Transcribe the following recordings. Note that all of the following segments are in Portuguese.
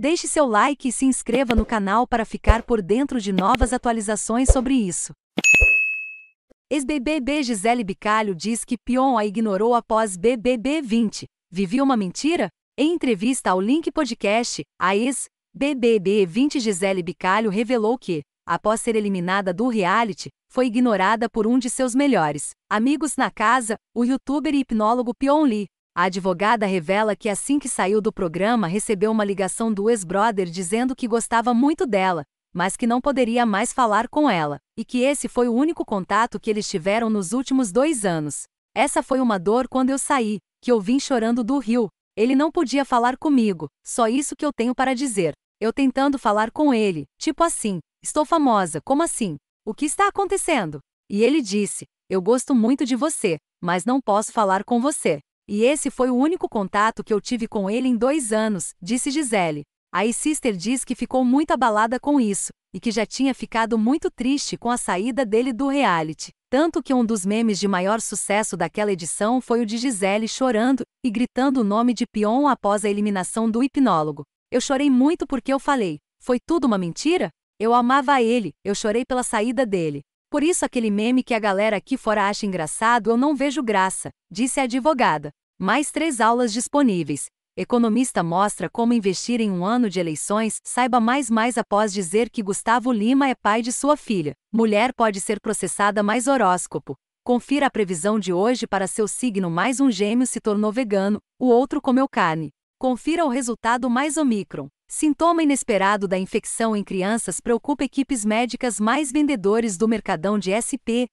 Deixe seu like e se inscreva no canal para ficar por dentro de novas atualizações sobre isso. Ex-BBB Gisele Bicalho diz que Pion a ignorou após BBB 20. Vivi uma mentira? Em entrevista ao Link Podcast, a ex-BBB 20 Gisele Bicalho revelou que, após ser eliminada do reality, foi ignorada por um de seus melhores amigos na casa, o youtuber e hipnólogo Pion Lee, a advogada revela que assim que saiu do programa recebeu uma ligação do ex-brother dizendo que gostava muito dela, mas que não poderia mais falar com ela, e que esse foi o único contato que eles tiveram nos últimos dois anos. Essa foi uma dor quando eu saí, que eu vim chorando do rio. Ele não podia falar comigo, só isso que eu tenho para dizer. Eu tentando falar com ele, tipo assim: estou famosa, como assim? O que está acontecendo? E ele disse: eu gosto muito de você, mas não posso falar com você. E esse foi o único contato que eu tive com ele em dois anos, disse Gisele. A sister diz que ficou muito abalada com isso, e que já tinha ficado muito triste com a saída dele do reality. Tanto que um dos memes de maior sucesso daquela edição foi o de Gisele chorando e gritando o nome de Pion após a eliminação do hipnólogo. Eu chorei muito porque eu falei: foi tudo uma mentira? Eu amava ele, eu chorei pela saída dele. Por isso aquele meme que a galera aqui fora acha engraçado eu não vejo graça, disse a advogada. Mais três aulas disponíveis. Economista mostra como investir em um ano de eleições, saiba mais mais após dizer que Gustavo Lima é pai de sua filha. Mulher pode ser processada mais horóscopo. Confira a previsão de hoje para seu signo mais um gêmeo se tornou vegano, o outro comeu carne. Confira o resultado mais Omicron. Sintoma inesperado da infecção em crianças preocupa equipes médicas mais vendedores do mercadão de SP,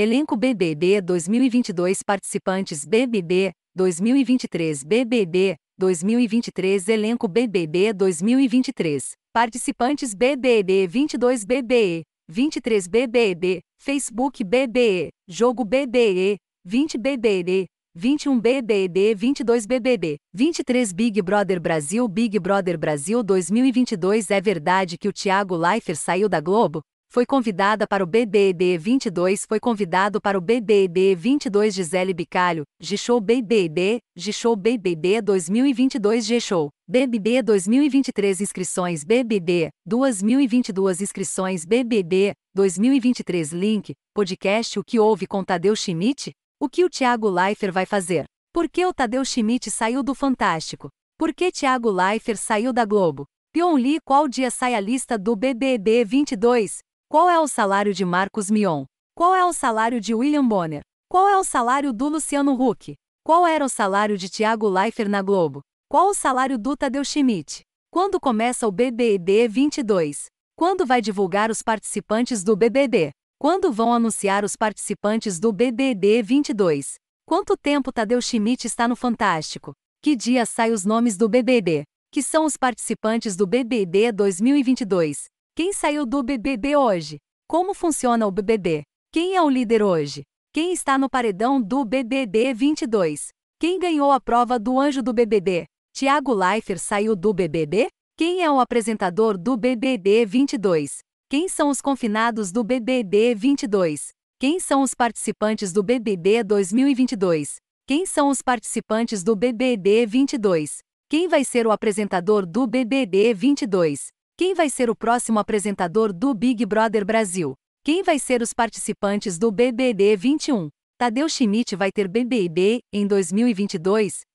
Elenco BBB 2022 Participantes BBB 2023 BBB 2023 Elenco BBB 2023 Participantes BBB 22 BBE 23 BBB Facebook BBE Jogo BBE 20 BBB 21 BBB 22 BBB 23 Big Brother Brasil Big Brother Brasil 2022 É verdade que o Thiago Leifert saiu da Globo? Foi convidada para o BBB 22 Foi convidado para o BBB 22 Gisele Bicalho, G-Show BBB, G-Show BBB 2022 G-Show, BBB 2023 Inscrições BBB, 2022 Inscrições BBB, 2023 Link, podcast O que houve com Tadeu Schmidt? O que o Thiago Leifert vai fazer? Por que o Tadeu Schmidt saiu do Fantástico? Por que Thiago Leifert saiu da Globo? Pion Lee, qual dia sai a lista do BBB 22? Qual é o salário de Marcos Mion? Qual é o salário de William Bonner? Qual é o salário do Luciano Huck? Qual era o salário de Tiago Leifert na Globo? Qual o salário do Tadeu Schmidt? Quando começa o BBB 22? Quando vai divulgar os participantes do BBB? Quando vão anunciar os participantes do BBB 22? Quanto tempo Tadeu Schmidt está no Fantástico? Que dia saem os nomes do BBB? Que são os participantes do BBB 2022? Quem saiu do BBB hoje? Como funciona o BBB? Quem é o líder hoje? Quem está no paredão do BBB 22? Quem ganhou a prova do anjo do BBB? Tiago Leifert saiu do BBB? Quem é o apresentador do BBB 22? Quem são os confinados do BBB 22? Quem são os participantes do BBB 2022? Quem são os participantes do BBB 22? Quem vai ser o apresentador do BBB 22? Quem vai ser o próximo apresentador do Big Brother Brasil? Quem vai ser os participantes do BBB 21? Tadeu Schmidt vai ter BBB em 2022?